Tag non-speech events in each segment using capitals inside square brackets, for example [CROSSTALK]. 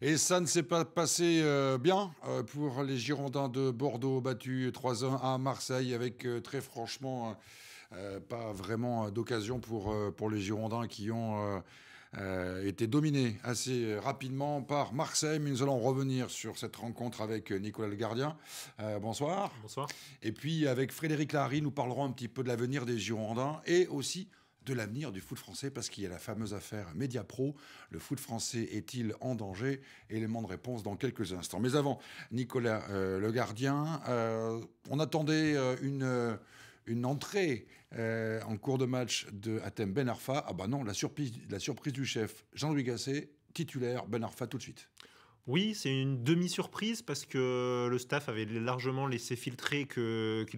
Et ça ne s'est pas passé euh, bien euh, pour les Girondins de Bordeaux, battus 3-1 à Marseille, avec euh, très franchement pas vraiment d'occasion pour, pour les Girondins qui ont été dominés assez rapidement par Marseille. Mais nous allons revenir sur cette rencontre avec Nicolas Le Gardien. bonsoir. Bonsoir. Et puis avec Frédéric Larry, nous parlerons un petit peu de l'avenir des Girondins et aussi de l'avenir du foot français parce qu'il y a la fameuse affaire Mediapro. Le foot français est-il en danger Élément de réponse dans quelques instants. Mais avant, Nicolas euh, Le Gardien, euh, on attendait euh, une entrée en cours de match de Atem Ben Arfa. Ah bah non, la surprise, la surprise du chef, Jean-Louis Gasset, titulaire Ben Arfa tout de suite. Oui, c'est une demi-surprise parce que le staff avait largement laissé filtrer qu'il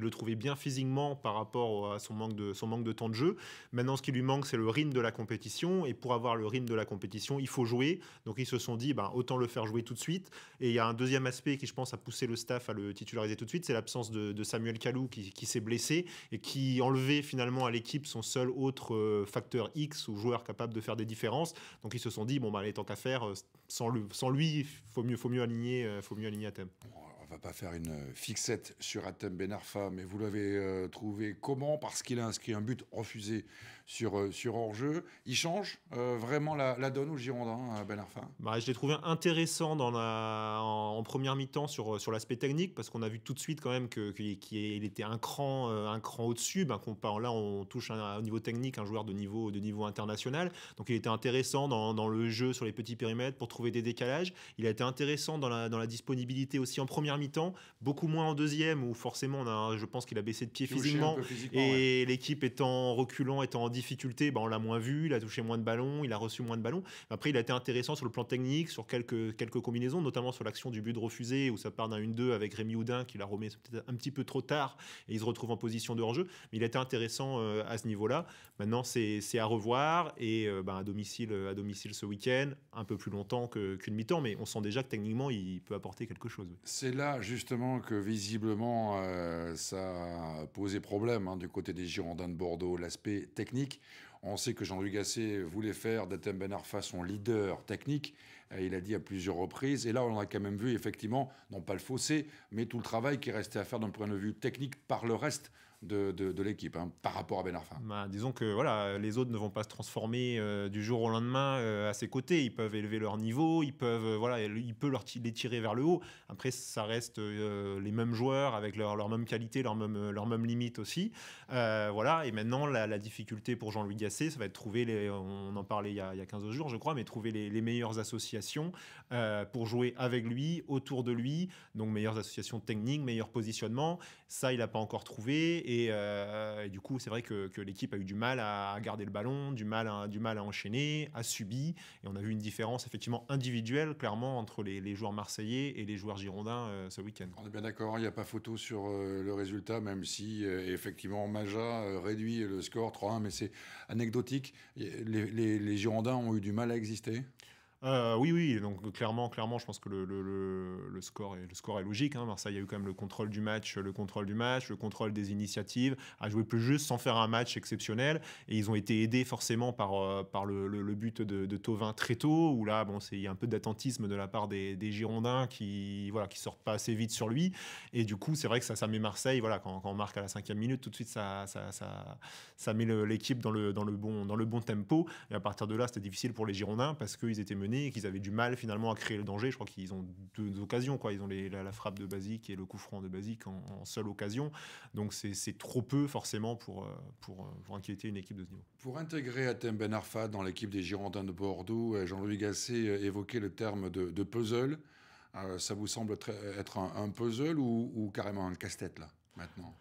le trouvait bien physiquement par rapport à son manque, de, son manque de temps de jeu. Maintenant, ce qui lui manque, c'est le rythme de la compétition. Et pour avoir le rythme de la compétition, il faut jouer. Donc ils se sont dit, ben, autant le faire jouer tout de suite. Et il y a un deuxième aspect qui, je pense, a poussé le staff à le titulariser tout de suite, c'est l'absence de, Samuel Kalou qui, s'est blessé et qui enlevait finalement à l'équipe son seul autre euh, facteur X ou joueur capable de faire des différences. Donc ils se sont dit, bon, ben, allez, tant qu'à faire, euh, sans, sans lui faut mieux, faut mieux aligner, euh, faut mieux aligner Atem. On on va pas faire une fixette sur Atem Benarfa, mais vous l'avez euh, trouvé comment Parce qu'il a inscrit un but refusé sur, euh, sur hors-jeu. Il change euh, vraiment la, donne aux Girondins, euh, Ben Arfa bah, Je l'ai trouvé intéressant dans la, en, première mi-temps sur, sur l'aspect technique, parce qu'on a vu tout de suite quand même qu'il était un cran, un cran au-dessus. Ben, là, on touche un, au niveau technique un joueur de niveau, de niveau international. Donc il était intéressant dans, dans, le jeu sur les petits périmètres pour trouver des décalages. Il a été intéressant dans la, dans la disponibilité aussi en première mi-temps, beaucoup moins en deuxième, où forcément, on a, je pense qu'il a baissé de pied physiquement, Et l'équipe étant reculant, étant en difficulté, bah, on l'a moins vu, il a touché moins de ballons, il a reçu moins de ballons. Après, il a été intéressant sur le plan technique, sur quelques, quelques combinaisons, notamment sur l'action du but de refusé, où ça part d'un 1-2 avec Rémi Houdin qui la remis un petit peu trop tard et il se retrouve en position de hors-jeu. Mais il a été intéressant euh, à ce niveau-là. Maintenant, c'est à revoir et euh, bah, à, domicile, à domicile ce week-end, un peu plus longtemps qu'une mi-temps, mais on sent déjà que techniquement, il peut apporter quelque chose. C'est là justement que visiblement, euh, ça a posé problème hein, du côté des Girondins de Bordeaux, l'aspect technique on sait que Jean-Luc Gasset voulait faire d'Atem Ben Arfa son leader technique. Il a dit à plusieurs reprises. Et là, on a quand même vu, effectivement, non pas le fossé, mais tout le travail qui restait à faire d'un point de vue technique par le reste de, l'équipe hein, par rapport à Ben Arfa. Bah, disons que voilà, les autres ne vont pas se transformer euh, du jour au lendemain euh, à ses côtés. Ils peuvent élever leur niveau, ils peuvent euh, voilà, il peut leur les tirer vers le haut. Après, ça reste les mêmes joueurs avec leur, même qualité, leur même, limite aussi. voilà. Et maintenant, la, difficulté pour Jean-Louis Gasset, ça va être trouver, les, on en parlait il y, a, il 15 jours, je crois, mais trouver les, meilleures associations pour jouer avec lui, autour de lui. Donc, meilleures associations techniques, meilleur positionnement. Ça, il n'a pas encore trouvé. Euh, et, du coup, c'est vrai que, l'équipe a eu du mal à garder le ballon, du mal à, du mal à enchaîner, à subi. Et on a vu une différence effectivement individuelle, clairement, entre les, joueurs marseillais et les joueurs girondins euh, ce week-end. On est bien d'accord, il n'y a pas photo sur euh, le résultat, même si effectivement Maja réduit le score 3-1, mais c'est anecdotique. Les, les Girondins ont eu du mal à exister euh, oui, oui, donc euh, clairement, clairement, je pense que le, score, est, le score est logique. Hein. Marseille a eu quand même le contrôle du match, le contrôle du match, le contrôle des initiatives, a joué plus juste sans faire un match exceptionnel. Et ils ont été aidés forcément par, euh, par le, but de, de Tovin très tôt, où là, bon, il y a un peu d'attentisme de la part des, Girondins qui voilà qui sortent pas assez vite sur lui. Et du coup, c'est vrai que ça, ça met Marseille, voilà, quand, on marque à la cinquième minute, tout de suite, ça, ça, met l'équipe dans le, dans, le bon, dans le bon tempo. Et à partir de là, c'était difficile pour les Girondins parce qu'ils étaient menés et qu'ils avaient du mal finalement à créer le danger. Je crois qu'ils ont deux, occasions, quoi. Ils ont la, frappe de Basique et le coup franc de Basique en, seule occasion. Donc c'est trop peu forcément euh, euh, pour, inquiéter une équipe de ce niveau. Pour intégrer Atem Ben Arfa dans l'équipe des Girondins de Bordeaux, euh, Jean-Louis Gasset évoquait le terme de, puzzle. ça vous semble être un, puzzle ou, carrément un casse-tête là maintenant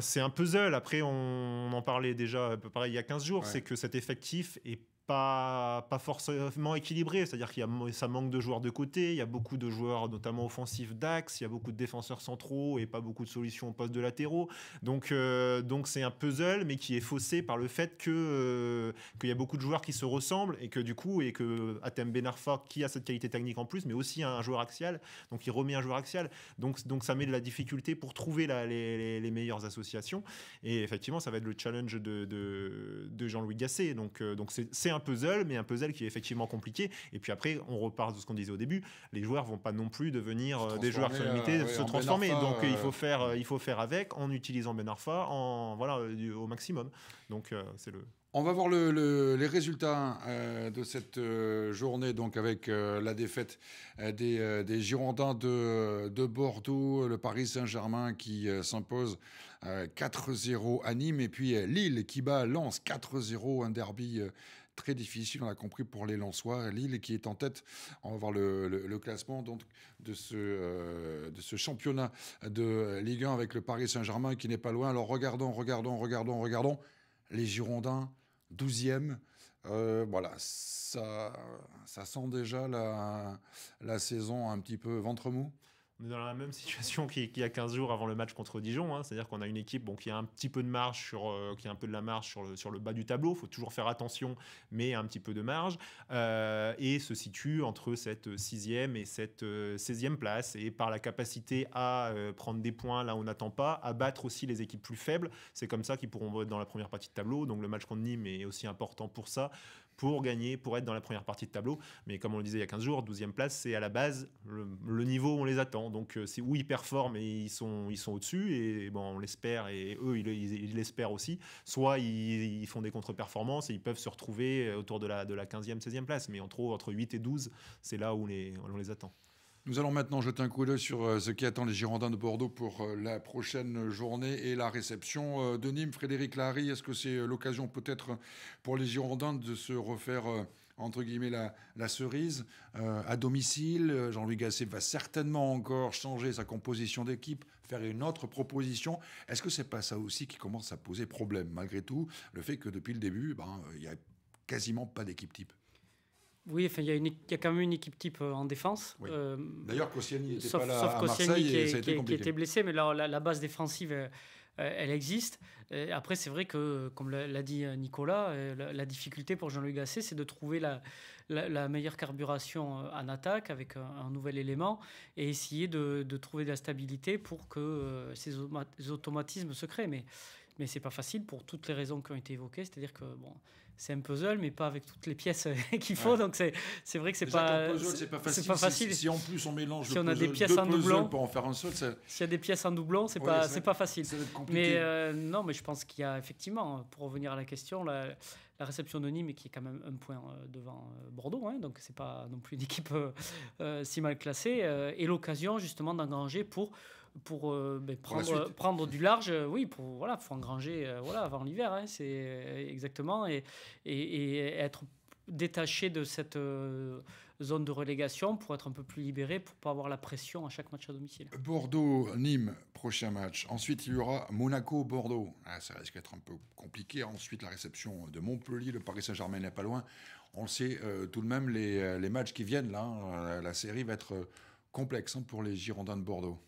c'est un, puzzle. Après, on, en parlait déjà, pareil, il y a 15 jours. C'est que cet effectif est pas, pas forcément équilibré. C'est-à-dire qu'il y a ça manque de joueurs de côté, il y a beaucoup de joueurs, notamment offensifs d'axe, il y a beaucoup de défenseurs centraux et pas beaucoup de solutions au poste de latéraux. Donc, euh, donc c'est un puzzle, mais qui est faussé par le fait que euh, qu'il y a beaucoup de joueurs qui se ressemblent et que du coup et que Atem Benarfa qui a cette qualité technique en plus, mais aussi un, joueur axial, donc il remet un joueur axial. Donc, donc ça met de la difficulté pour trouver les, meilleures associations. Et effectivement, ça va être le challenge de, de, Jean-Louis Gasset. Donc, euh, donc c'est un puzzle, mais un puzzle qui est effectivement compliqué. Et puis après, on repart de ce qu'on disait au début. Les joueurs vont pas non plus devenir euh, des joueurs limités, euh, se ben transformer. Donc euh, il faut faire, il faut faire avec en utilisant Ben Arfa, en voilà au maximum. Donc c'est le on va voir le, les résultats de cette journée, donc avec la défaite des, des, Girondins de, de, Bordeaux, le Paris Saint-Germain qui s'impose 4-0 à Nîmes, et puis Lille qui bat lance 4-0, un derby très difficile, on l'a compris, pour les Lensois. Lille qui est en tête, on va voir le, classement donc, de, ce, euh, de ce championnat de Ligue 1 avec le Paris Saint-Germain qui n'est pas loin. Alors regardons, regardons, regardons, regardons. Les Girondins, 12e. Euh, voilà, ça, ça sent déjà la, la saison un petit peu ventre mou dans la même situation qu'il y a 15 jours avant le match contre Dijon. Hein. C'est-à-dire qu'on a une équipe bon, qui a un petit peu de marge, sur, euh, qui a un peu de la marge sur le, sur le bas du tableau. Il faut toujours faire attention, mais un petit peu de marge. Euh, et se situe entre cette 6e et cette 16e euh, place. Et par la capacité à prendre des points là où on n'attend pas, à battre aussi les équipes plus faibles. C'est comme ça qu'ils pourront être dans la première partie de tableau. Donc le match contre Nîmes est aussi important pour ça pour gagner, pour être dans la première partie de tableau. Mais comme on le disait il y a 15 jours, 12e place, c'est à la base le, niveau on les attend. Donc euh, c'est où ils performent et ils sont, ils sont au-dessus, et, bon, on l'espère, et eux, ils l'espèrent aussi. Soit ils, font des contre-performances et ils peuvent se retrouver autour de la, de la 15e, 16e place. Mais entre 8 et 12, c'est là où on les attend. Nous allons maintenant jeter un coup d'œil sur euh, ce qui attend les Girondins de Bordeaux pour euh, la prochaine journée et la réception euh, de Nîmes. Frédéric Larry, est-ce que c'est l'occasion peut-être pour les Girondins de se refaire entre guillemets la, cerise à domicile. Jean-Louis Gasset va certainement encore changer sa composition d'équipe, faire une autre proposition. Est-ce que c'est pas ça aussi qui commence à poser problème malgré tout, le fait que depuis le début, ben, il n'y a quasiment pas d'équipe type oui, enfin, il y, a quand même une équipe type euh, en défense. Euh, D'ailleurs, Koscielny n'était pas là sauf à qui, était blessé, mais la, base défensive, euh, elle existe. après, c'est vrai que, comme l'a dit Nicolas, la, difficulté pour jean luc Gasset, c'est de trouver la, meilleure carburation en attaque avec un, nouvel élément et essayer de, trouver de la stabilité pour que ces automatismes se créent. Mais mais c'est pas facile pour toutes les raisons qui ont été évoquées. C'est-à-dire que bon, c'est un puzzle, mais pas avec toutes les pièces [LAUGHS] qu'il faut. Donc c'est vrai que c'est pas, pas facile. Si, en plus on mélange si on a des pièces en doublon, pour en faire un seul, s'il y a des pièces en doublon, c'est pas c'est pas facile. Mais euh, non, mais je pense qu'il y a effectivement, pour revenir à la question, la, réception de Nîmes qui est quand même un point euh, devant euh, Bordeaux, hein, donc c'est pas non plus une équipe si mal classée, et l'occasion justement d'engranger pour pour euh, ben, prendre, du large, euh, oui, pour voilà, faut engranger euh, voilà, avant l'hiver, hein, c'est exactement, et, et, être détaché de cette zone de relégation pour être un peu plus libéré, pour pas avoir la pression à chaque match à domicile. Bordeaux-Nîmes, prochain match. Ensuite, il y aura Monaco-Bordeaux. Ah, ça risque d'être un peu compliqué. Ensuite, la réception de Montpellier, le Paris Saint-Germain n'est pas loin. On le sait tout de même, les, matchs qui viennent, là, la, série va être complexe hein, pour les Girondins de Bordeaux.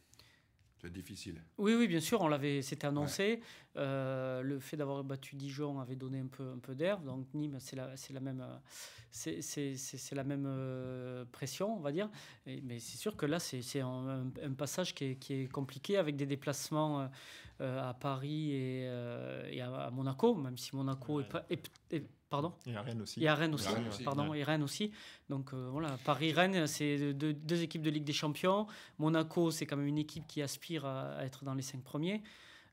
C'est difficile. Oui, oui, bien sûr, on l'avait, c'était annoncé. Euh, le fait d'avoir battu Dijon avait donné un peu, un peu d'air. Donc Nîmes, c'est la, c'est la même, c'est, la même euh, pression, on va dire. mais c'est sûr que là, c'est, un, passage qui qui est, compliqué avec des déplacements euh, euh, à Paris et, euh, à Monaco, même si Monaco est, pardon Et à Rennes aussi. Rennes aussi, Rennes aussi. Donc euh, voilà, Paris-Rennes, c'est deux, équipes de Ligue des Champions. Monaco, c'est quand même une équipe qui aspire à être dans les cinq premiers.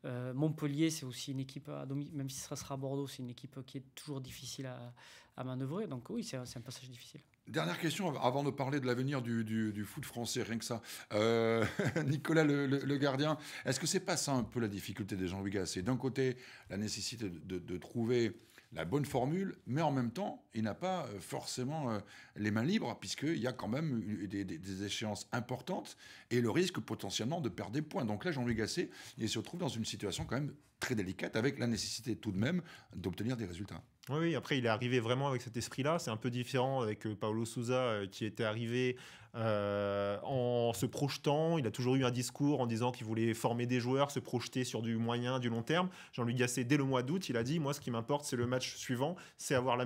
Euh, Montpellier, c'est aussi une équipe, même si ce sera à Bordeaux, c'est une équipe qui est toujours difficile à, à manœuvrer. Donc oui, c'est un passage difficile. Dernière question avant de parler de l'avenir du, foot français, rien que ça. Euh, [LAUGHS] Nicolas, le, gardien, est-ce que c'est pas ça un peu la difficulté des Jean-Louis C'est d'un côté la nécessité de trouver la bonne formule, mais en même temps, il n'a pas euh, forcément euh, les mains libres, puisqu'il y a quand même des, échéances importantes et le risque potentiellement de perdre des points. Donc là, Jean-Louis Gasset, il se retrouve dans une situation quand même très délicate, avec la nécessité tout de même d'obtenir des résultats. Oui, après, il est arrivé vraiment avec cet esprit-là. C'est un peu différent avec euh, Paolo Souza, euh, qui était arrivé euh, en se projetant. Il a toujours eu un discours en disant qu'il voulait former des joueurs, se projeter sur du moyen, du long terme. Jean-Luc Gasset, dès le mois d'août, il a dit Moi, ce qui m'importe, c'est le match suivant, c'est avoir la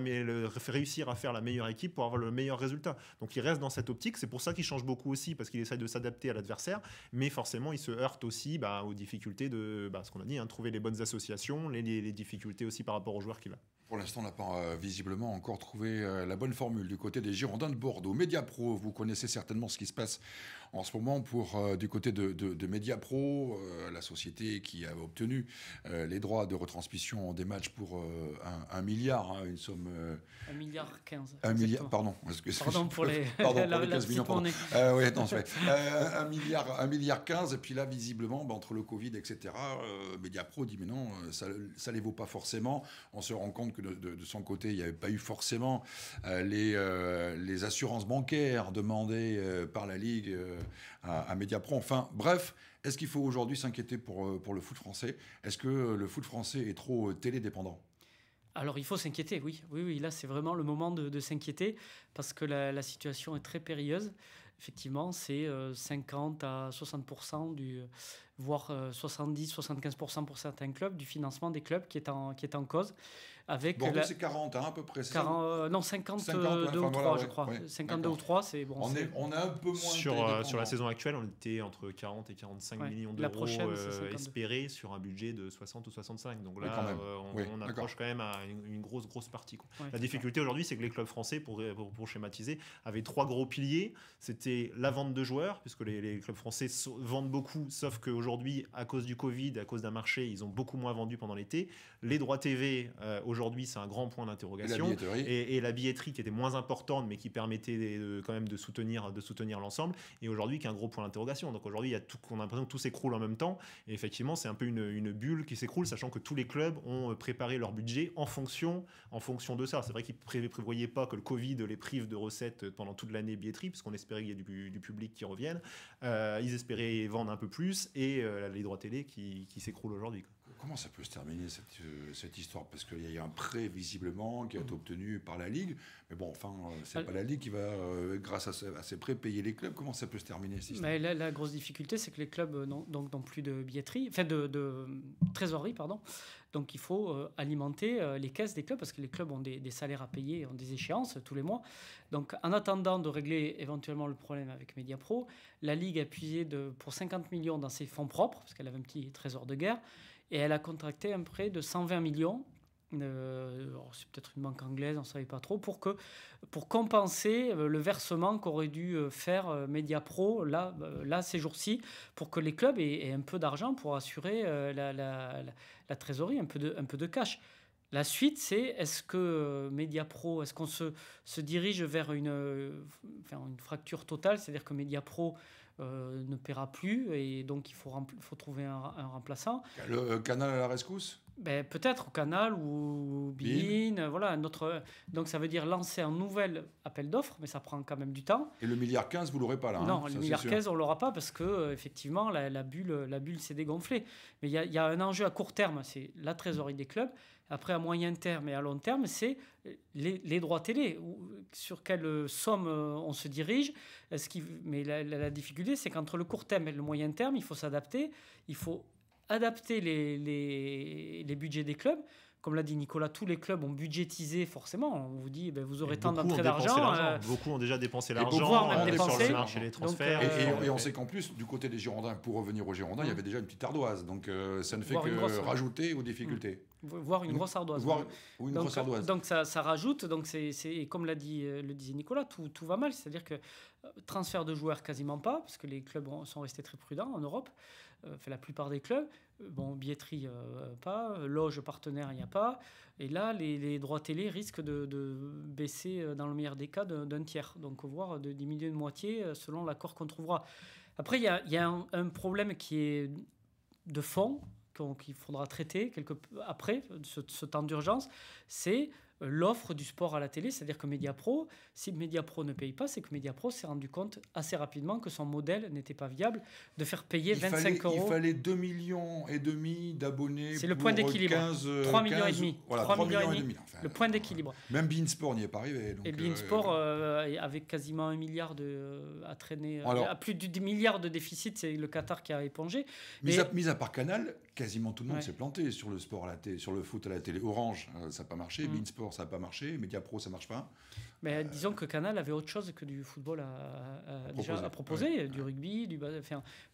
réussir à faire la meilleure équipe pour avoir le meilleur résultat. Donc, il reste dans cette optique. C'est pour ça qu'il change beaucoup aussi, parce qu'il essaye de s'adapter à l'adversaire. Mais forcément, il se heurte aussi bah, aux difficultés de bah, ce qu'on a dit, hein, trouver les associations, les, difficultés aussi par rapport aux joueurs qui va pour l'instant, on n'a pas euh, visiblement encore trouvé euh, la bonne formule du côté des Girondins de Bordeaux. pro vous connaissez certainement ce qui se passe en ce moment pour euh, du côté de, de, de la société qui a obtenu les droits de retransmission des matchs pour un, milliard, hein, une somme. un milliard quinze. Un milliard, pardon. Pardon pour les, [LAUGHS] pardon, pour [LAUGHS] les 15 millions. oui, un milliard, un milliard 15, et puis là, visiblement, bah, entre le Covid, etc., pro dit mais non, ça, ça les vaut pas forcément. On se rend compte que de, son côté, il n'y avait pas eu forcément euh, euh, les, assurances bancaires demandées euh, par la Ligue à, à Mediapro. Enfin, bref, est-ce qu'il faut aujourd'hui s'inquiéter pour, pour le foot français Est-ce que le foot français est trop télédépendant alors il faut s'inquiéter, oui. oui. Oui, là c'est vraiment le moment de, s'inquiéter parce que la, situation est très périlleuse. Effectivement, c'est 50 à 60% du, voire 70-75% euh, pour certains clubs, du financement des clubs qui est en, qui est en cause. Avec bon c'est 40 hein, à peu près. Euh, non, 52 50, ou 3, je crois. 52 ou 3, c'est bon. On, est... on, a un peu moins. Sur, euh, sur la saison actuelle, on était entre 40 et 45 millions d'euros espérés sur un budget de 60 ou 65. Donc là, on, approche quand même à une, grosse, grosse partie. la difficulté aujourd'hui, c'est que les clubs français, pour, pour, schématiser, avaient trois gros piliers. C'était la vente de joueurs, puisque les, les clubs français vendent beaucoup, sauf qu'aujourd'hui, aujourd'hui, à cause du Covid, à cause d'un marché, ils ont beaucoup moins vendu pendant l'été. Les droits TV, euh, aujourd'hui, c'est un grand point d'interrogation. Et, la billetterie qui était moins importante, mais qui permettait quand même de soutenir, de soutenir l'ensemble, et aujourd'hui, qui un gros point d'interrogation. Donc aujourd'hui, on a l'impression que tout s'écroule en même temps. Et effectivement, c'est un peu une, bulle qui s'écroule, sachant que tous les clubs ont euh, préparé leur budget en fonction, en fonction de ça. C'est vrai qu'ils ne prévoyaient pas que le Covid les prive de recettes pendant toute l'année billetterie, puisqu'on espérait qu'il y ait du, public qui revienne. Euh, ils espéraient vendre un peu plus et la euh, Ligue télé qui, s'écroule aujourd'hui. Comment ça peut se terminer cette, euh, histoire Parce qu'il y a un prêt visiblement qui a été obtenu par la Ligue, mais bon, enfin, euh, c'est ah, pas la Ligue qui va, grâce à, ses ces prêts, payer les clubs. Comment ça peut se terminer cette histoire La grosse difficulté, c'est que les clubs n'ont donc, plus de billetterie, enfin de trésorerie, pardon. Donc il faut euh, alimenter euh, les caisses des clubs parce que les clubs ont des, salaires à payer, ont des échéances tous les mois. Donc en attendant de régler éventuellement le problème avec Mediapro, la Ligue a puisé pour 50 millions dans ses fonds propres, parce qu'elle avait un petit trésor de guerre, et elle a contracté un prêt de 120 millions euh, c'est peut-être une banque anglaise, on ne savait pas trop, pour, que, pour compenser euh, le versement qu'aurait dû euh, faire Mediapro là, là ces jours-ci, pour que les clubs aient, un peu d'argent pour assurer la, trésorerie, un peu de, un peu de cash. La suite, c'est est-ce que Mediapro, est-ce qu'on se, dirige vers une, enfin, une fracture totale, c'est-à-dire que Mediapro pro ne paiera plus et donc il faut, faut trouver un, remplaçant. Le canal à la rescousse ben, peut-être au canal ou Bean, euh, voilà, notre euh, donc ça veut dire lancer un nouvel appel d'offres, mais ça prend quand même du temps. Et le milliard 15, vous l'aurez pas là. Hein, non, le milliard 15, on l'aura pas parce que euh, effectivement la, bulle, la bulle s'est dégonflée. Mais il y a, un enjeu à court terme, c'est la trésorerie des clubs. Après à moyen terme et à long terme, c'est les, droits télé. Sur quelle somme on se dirige Mais la, la difficulté, c'est qu'entre le court terme et le moyen terme, il faut s'adapter. Il faut adapter les, les, budgets des clubs comme l'a dit Nicolas, tous les clubs ont budgétisé forcément. On vous dit, ben, vous aurez tant d'entrées d'argent. Euh, beaucoup ont déjà dépensé l'argent. Euh, sur les transferts. Euh, et, on sait qu'en plus, du côté des Girondins, pour revenir aux Girondins, il y avait déjà une petite ardoise. Donc ça ne fait que rajouter aux difficultés. Mmh. Voir une, grosse ardoise. donc, ça, rajoute. Donc c'est comme l'a dit le disait Nicolas, tout, tout va mal. C'est-à-dire que Transfert de joueurs quasiment pas, parce que les clubs sont restés très prudents en Europe. Euh, fait la plupart des clubs, euh, bon, billetterie euh, pas, loge partenaire il n'y a pas. Et là, les, droits télé risquent de, baisser, dans le meilleur des cas, d'un tiers. Donc, voire de diminuer de moitié selon l'accord qu'on trouvera. Après, il y a, y a un, problème qui est de fond, qu'il faudra traiter quelque, après ce temps d'urgence, c'est l'offre du sport à la télé, c'est-à-dire que Mediapro, si Mediapro ne paye pas, c'est que Mediapro s'est rendu compte assez rapidement que son modèle n'était pas viable de faire payer 25 euros. Il fallait 2 millions et demi d'abonnés. C'est le point d'équilibre. 3 millions et demi. Voilà, millions, et demi. le point d'équilibre. Même Beansport n'y est pas arrivé. et euh, Beansport avait euh, euh, avec quasiment un milliard de à traîner, à plus de 10 milliards de déficit, c'est le Qatar qui a épongé. Mais mis à part Canal, quasiment tout le monde s'est planté sur le sport à la télé, sur le foot à la télé. Orange, euh, ça n'a pas marché. Mmh. sport ça n'a pas marché. Media Pro, ça marche pas. Mais euh, disons que Canal avait autre chose que du football à, proposer, du rugby, du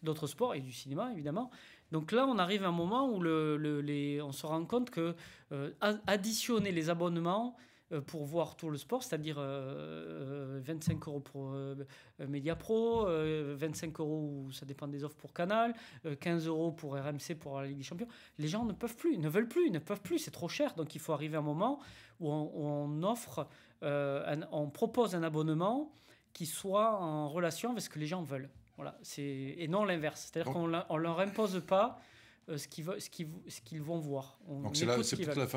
d'autres sports et du cinéma évidemment. Donc là, on arrive à un moment où on se rend compte que euh, additionner les abonnements euh, pour voir tout le sport, c'est-à-dire 25 euh, euh, euros pour Media Pro, 25 euros, ça dépend des offres pour Canal, 15 euros pour RMC pour la Ligue des Champions. Les gens ne peuvent plus, ne veulent plus, ne peuvent plus, c'est trop cher. Donc il faut arriver à un moment où on, offre, on propose un abonnement qui soit en relation avec ce que les gens veulent. Voilà, c'est et non l'inverse. C'est-à-dire qu'on ne leur impose pas euh, ce qu'ils vont voir. Donc c'est peut-être la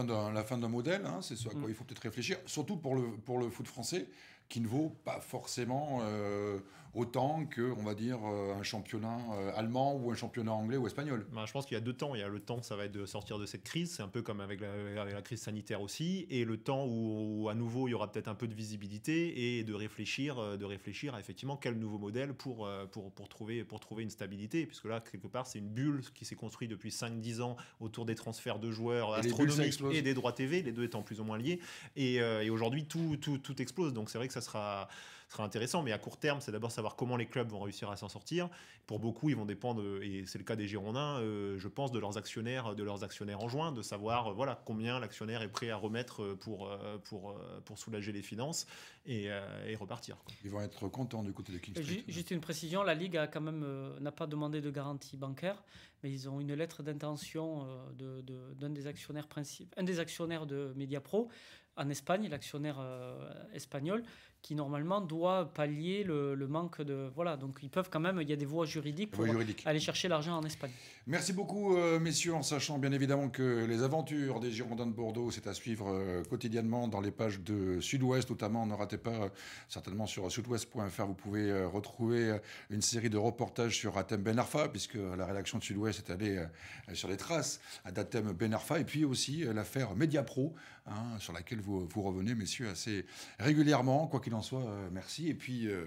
fin d'un modèle, hein, c'est ce à quoi mm. il faut peut-être réfléchir, surtout pour le pour le foot français qui ne vaut pas forcément euh, autant que, on va dire, euh, un championnat euh, allemand ou un championnat anglais ou espagnol. Ben, je pense qu'il y a deux temps. Il y a le temps, ça va être de sortir de cette crise, c'est un peu comme avec la, crise sanitaire aussi, et le temps où, à nouveau il y aura peut-être un peu de visibilité et de réfléchir, euh, de réfléchir à effectivement quel nouveau modèle pour, pour, pour, trouver, pour trouver une stabilité, puisque là, quelque part, c'est une bulle qui s'est construite depuis 5-10 ans autour des transferts de joueurs astronomiques et des droits TV, les deux étant plus ou moins liés, et, et aujourd'hui tout, tout, tout explose, donc c'est vrai que ça sera sera intéressant. Mais à court terme, c'est d'abord savoir comment les clubs vont réussir à s'en sortir. Pour beaucoup, ils vont dépendre, et c'est le cas des Girondins, euh, je pense, de leurs actionnaires, de leurs actionnaires en juin, de savoir euh, voilà combien l'actionnaire est prêt à remettre euh, pour pour pour soulager les finances et, et repartir. Ils vont être contents du côté de King Street. Hein. Juste une précision, la Ligue a quand même n'a pas demandé de garantie bancaire, mais ils ont une lettre d'intention d'un de, des actionnaires principaux, un des actionnaires de Mediapro en Espagne, l'actionnaire espagnol, qui normalement doit pallier le, manque de voilà donc ils peuvent quand même il y a des voies juridiques pour aller chercher l'argent en Espagne. Merci beaucoup euh, messieurs en sachant bien évidemment que les aventures des Girondins de Bordeaux c'est à suivre euh, quotidiennement dans les pages de Sud-Ouest notamment ne ratez pas euh, certainement sur sudouest.fr vous pouvez retrouver une série de reportages sur Atem Ben Arfa puisque la rédaction de Sud-Ouest est allée sur les traces d'Atem Ben Arfa et puis aussi l'affaire Mediapro hein, sur laquelle vous vous revenez messieurs assez régulièrement quoi en soit, euh, merci. Et puis, euh,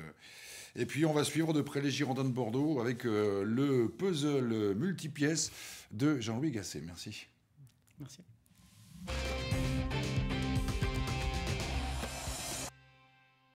et puis, on va suivre de près les Girondins de Bordeaux avec euh, le puzzle multipièce de Jean-Louis Gasset. Merci. Merci.